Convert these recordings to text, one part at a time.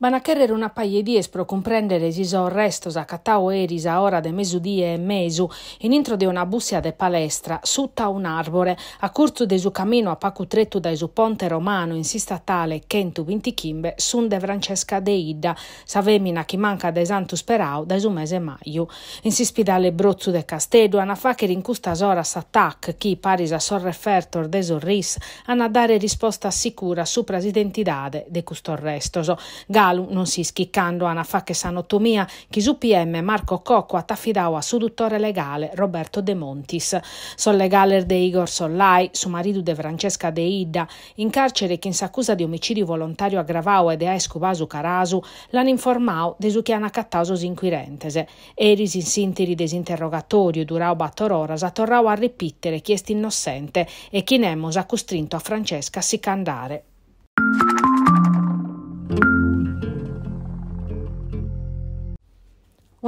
Banacherrer una paie diespro comprendere si so restos a catao eris a ora de mesudie e mesu in intro de una bussia de palestra sutta un arbore a curso de su camino a pacu pacutrettu da su ponte romano in si statale chentu vintichimbe sun de Francesca de Idda savemina chi manca de santus perau da su mese maio in si spidale brozzu de Castedu ana facher in custas ora attac chi paris a refertor de sorris ana dare risposta sicura su presidentidade de custor restoso Ga Calu non si schiccando Anafacche Sanotomia, Chisu PM, Marco Cocco, Tafidaua, Suduttore Legale, Roberto De Montis, Sollegaler de Igor Sollai, Sumaridu de Francesca De Ida, in carcere chi s'accusa di omicidio volontario aggravao ed escubasu carasu, l'han informato de su suchiana cattausos inquirentese, eris in sintiri desinterrogatorio durao batororas a torrao a ripetere chi est innocente e chi nemos ha costrinto a Francesca a sicandare.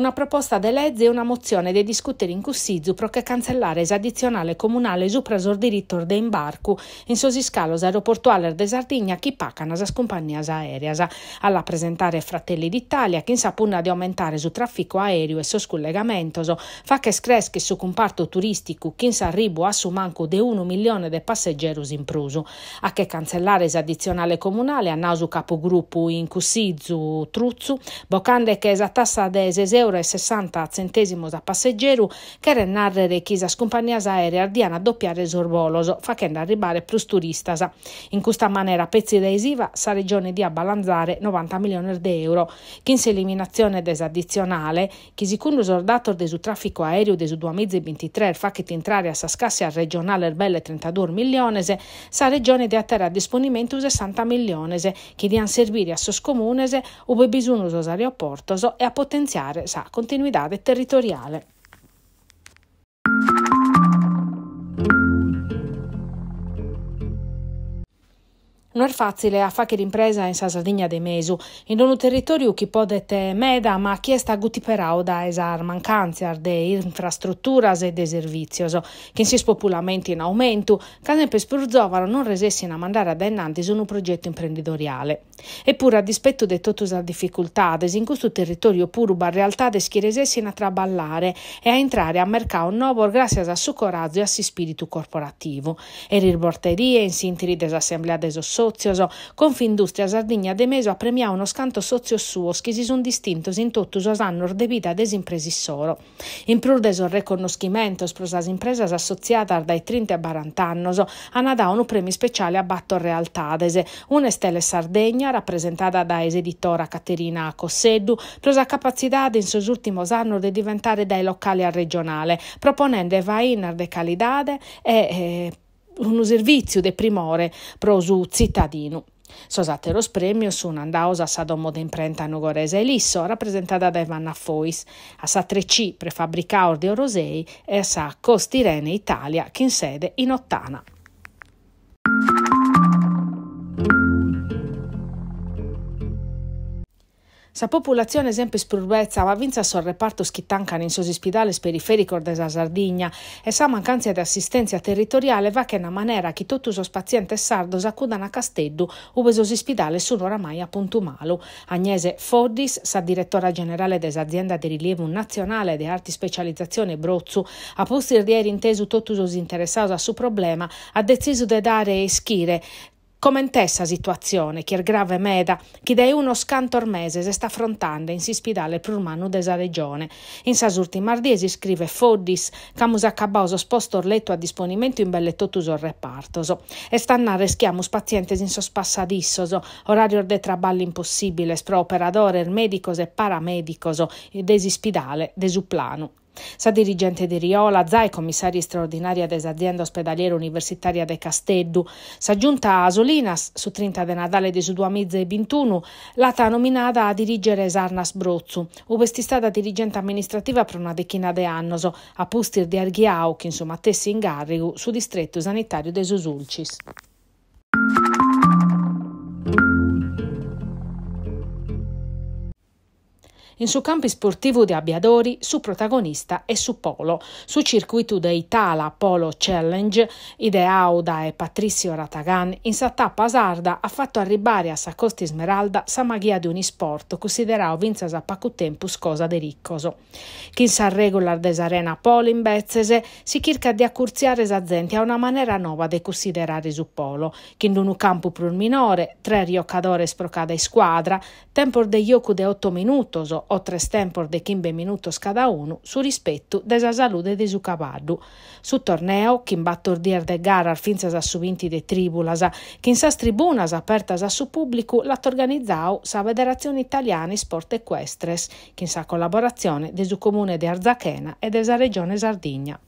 Una proposta legge e una mozione dei discutere in Cussizzu pro che cancellare esadizionale comunale su preso de imbarco in sosiscalos aeroportuale de Sardigna chi pacanas as compagnias aereas. Alla presentare Fratelli d'Italia che insapuna di aumentare su traffico aereo e sos collegamentos fa che screschi su comparto turistico che arrivo a su manco de 1 milione de passeggerus in pruso. A che cancellare esadizionale comunale a nasu capogruppo in Cussizzu Truzzu, bocande che tassa de 6 euro euro da passeggeru, che care narrere chi sa scompagnasa aerea diana doppiare sorboloso, facendo arrivare plus turistasa. In questa maniera pezzi da esiva sa regione di abbalanzare 90 milioni di euro, che in eliminazione desaddizionale, che secondo sordato del traffico aereo del 2023 fa che entrare a Sascassia regionale er belle 32 milioni, sa regione di atterra a disponimento 60 milionese, che di servire a sos comunese, ube bisogno aeroportoso e a potenziare sa sa continuidade territoriale. Non è facile a fare l'impresa in Sardegna de Mesu, in un territorio che può dette meda, ma che sta gutiperao da esar mancanza di infrastrutture e di servizi, che si spopolamenti in aumento, che sempre spurzovano non resessino a mandare ad Ennantis un progetto imprenditoriale. Eppure, a dispetto di tutte le difficoltà, in questo territorio puruba in realtà deschiresessino a traballare e a entrare a mercato nuovo grazie a suo coraggio e a suo spirito corporativo. E riporterie in sintiri desassemblea desosso sozioso. Confindustria Sardegna de Meso ha premiato uno scanto sozio suo, schisi un distinto in tutto usanno debita des impresi solo. In prur prurdeso reconoscimento, sprosas impresa associata dai 30 a 40 anni, hanno dato un premio speciale a Batto Realtadese, una stella Sardegna rappresentata da editora Caterina Cosseddu, prosa capacità in suo ultimo anno di diventare dai locali al regionale, proponendo vainar de calidade e eh, un servizio de primore prosu cittadino. Sosate lo spremio su un'andausa sa domo de imprenta nugorese e lisso, rappresentata da Ivana Fois, a sa 3C prefabbricaur de Orosei e a sa Costirene Italia, che in sede in Ottana. Sa popolazione sempre va vinza sul reparto schittancan in sosi spidale periferico della sa Sardigna e sa mancanza di assistenza territoriale va che in una maniera che tutti i pazienti sardo accudano a Casteddu, ove sosi spidale sono oramai a Puntumalo. Agnese Foddis, sa direttora generale dell'azienda di rilievo nazionale di arti specializzazione Brozzu, a posteriori inteso tutti i interessati a suo problema, ha deciso di dare e schire come in questa situazione, che è grave meda, che dei uno scanto ormese se sta affrontando in si spidale prurmanu desa regione. In sasurti mardiesi scrive Foddis, camus accaboso sposto orletto a disponimento in belle totuso repartoso. E stannare schiamus pazientes in sospassadissoso, orario de traballi impossibile, sproperadore, medicos e paramedicoso, desi spidale, desuplanu Sa dirigente di Riola, Zai commissaria straordinaria dell'azienda ospedaliera universitaria de Casteddu, sa giunta a Asolinas su 30 de Nadale di e 2021, l'ata nominata a dirigere Sarnas Brozzu, ove stata dirigente amministrativa per una decina de annoso, a Pustir di Arghiau, che insomma tessi in Garrigu, su distretto sanitario de Susulcis. In su campi sportivo di Abbiadori, su protagonista e su polo, su circuito de Itala Polo Challenge, Ideauda e Patrizio Ratagan, in sa pasarda ha fatto arrivare a Sacosti Smeralda sa magia di un sport, considerato vinza a pacu tempus cosa de riccoso. Chi sa regolar des arena polo in Bezzese si cerca di accurziare esazenti a una maniera nuova de considerare su polo, che in un campo prul minore, tre riocadores procada in squadra, tempo de iocu de 8 minutos, o oltre Stanford de 15 minutos cada uno, su rispetto della salute di su cavallo. Su torneo, chi battordier dir de gara finzas assubinti de tribulas, chi in tribunas apertas a su pubblico, l'ha organizzao sa Federazione Italiana Sport Equestres, chi sa collaborazione de su comune de Arzachena e de sa regione Sardigna.